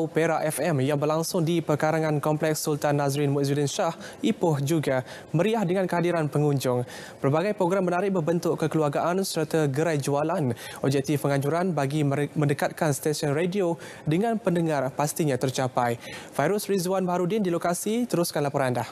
Opera FM yang berlangsung di perkarangan Kompleks Sultan Nazrin Muizuddin Shah, Ipoh juga meriah dengan kehadiran pengunjung. Berbagai program menarik berbentuk kekeluargaan serta gerai jualan. Objektif penganjuran bagi mendekatkan stesen radio dengan pendengar pastinya tercapai. Virus Rizwan Baharudin di lokasi, teruskan laporan anda.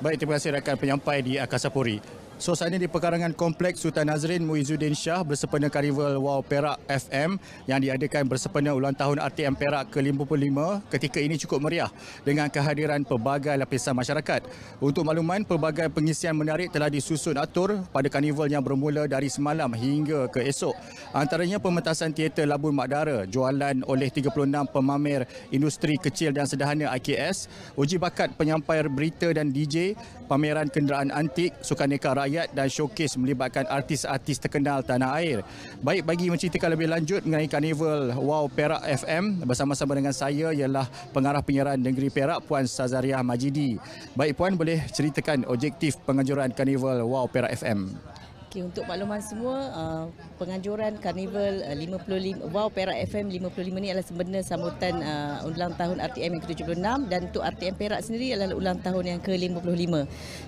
Baik, terima kasih rakan penyampai di Akasapuri. Suasana di perkarangan Kompleks Sultan Nazrin Muizuddin Shah bersempena Karnival Wow Perak FM yang diadakan bersempena ulang tahun RTM Perak ke-55 ketika ini cukup meriah dengan kehadiran pelbagai lapisan masyarakat. Untuk makluman, pelbagai pengisian menarik telah disusun atur pada Karnival yang bermula dari semalam hingga ke esok. Antaranya pementasan teater Labun Makdara, jualan oleh 36 pemamer industri kecil dan sederhana IKS, uji bakat penyampai berita dan DJ, pameran kenderaan antik, sukaneka rakyat, rakyat dan showcase melibatkan artis-artis terkenal tanah air. Baik bagi menceritakan lebih lanjut mengenai Carnival Wow Perak FM bersama-sama dengan saya ialah pengarah penyiaran negeri Perak Puan Sazariah Majidi. Baik Puan boleh ceritakan objektif penganjuran Carnival Wow Perak FM. Okay, untuk makluman semua, uh, penganjuran Karnival uh, 55 Wow Perak FM 55 ini adalah sebenarnya sambutan uh, ulang tahun RTM yang ke-76 dan untuk RTM Perak sendiri adalah ulang tahun yang ke-55.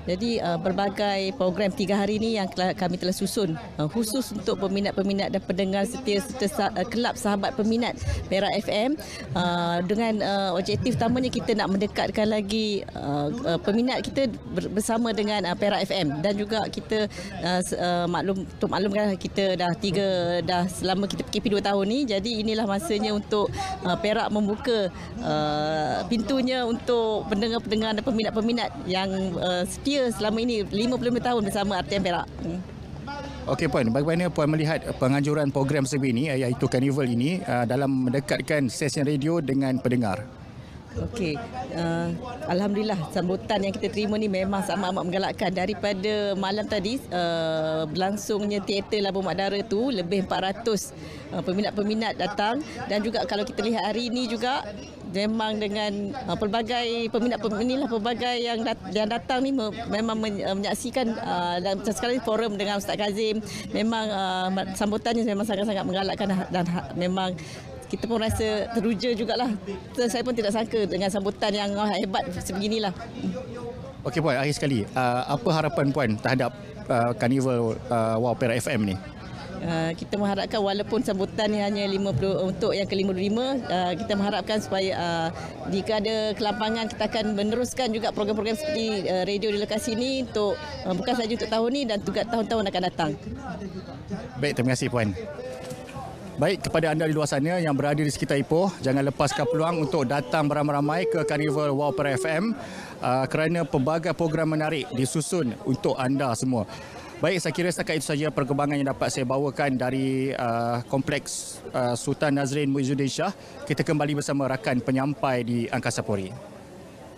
Jadi uh, berbagai program tiga hari ini yang telah, kami telah susun uh, khusus untuk peminat-peminat dan pendengar setia serta uh, kelab sahabat peminat Perak FM uh, dengan uh, objektif utamanya kita nak mendekatkan lagi uh, uh, peminat kita bersama dengan uh, Perak FM dan juga kita uh, uh, maklum untuk maklumkan kita dah tiga dah selama kita PKP 2 tahun ni jadi inilah masanya untuk uh, Perak membuka uh, pintunya untuk pendengar-pendengar dan peminat-peminat yang uh, setia selama ini 55 tahun bersama RTM Perak. Hmm. Okey puan, bagaimana puan melihat penganjuran program sebegini iaitu Carnival ini uh, dalam mendekatkan sesi radio dengan pendengar? Okey. Uh, Alhamdulillah sambutan yang kita terima ni memang sama amat menggalakkan daripada malam tadi uh, berlangsungnya teater Labu Mak Dara tu lebih 400 uh, peminat-peminat datang dan juga kalau kita lihat hari ini juga memang dengan uh, pelbagai peminat peminilah pelbagai yang dat- yang datang ni me- memang men- uh, menyaksikan uh, dan macam sekarang ni forum dengan Ustaz Kazim memang uh, sambutannya memang sangat-sangat menggalakkan dan ha-, ha-, memang kita pun rasa teruja jugalah. Saya pun tidak sangka dengan sambutan yang hebat sebeginilah. Okey Puan, akhir sekali. Ah, apa harapan Puan terhadap ah, Carnival ah, Wow Perak FM ni? Uh, kita mengharapkan walaupun sambutan ni hanya 50 untuk yang ke-55 uh, kita mengharapkan supaya uh, jika ada kelapangan kita akan meneruskan juga program-program seperti uh, radio di lokasi ini untuk uh, bukan saja untuk tahun ini dan juga tahun-tahun akan datang. Baik, terima kasih puan. Baik kepada anda di luar sana yang berada di sekitar Ipoh, jangan lepaskan peluang untuk datang beramai-ramai ke Carnival Wow Per FM uh, kerana pelbagai program menarik disusun untuk anda semua. Baik, saya kira setakat itu saja perkembangan yang dapat saya bawakan dari uh, Kompleks uh, Sultan Nazrin Muizuddin Shah. Kita kembali bersama rakan penyampai di Angkasa Puri.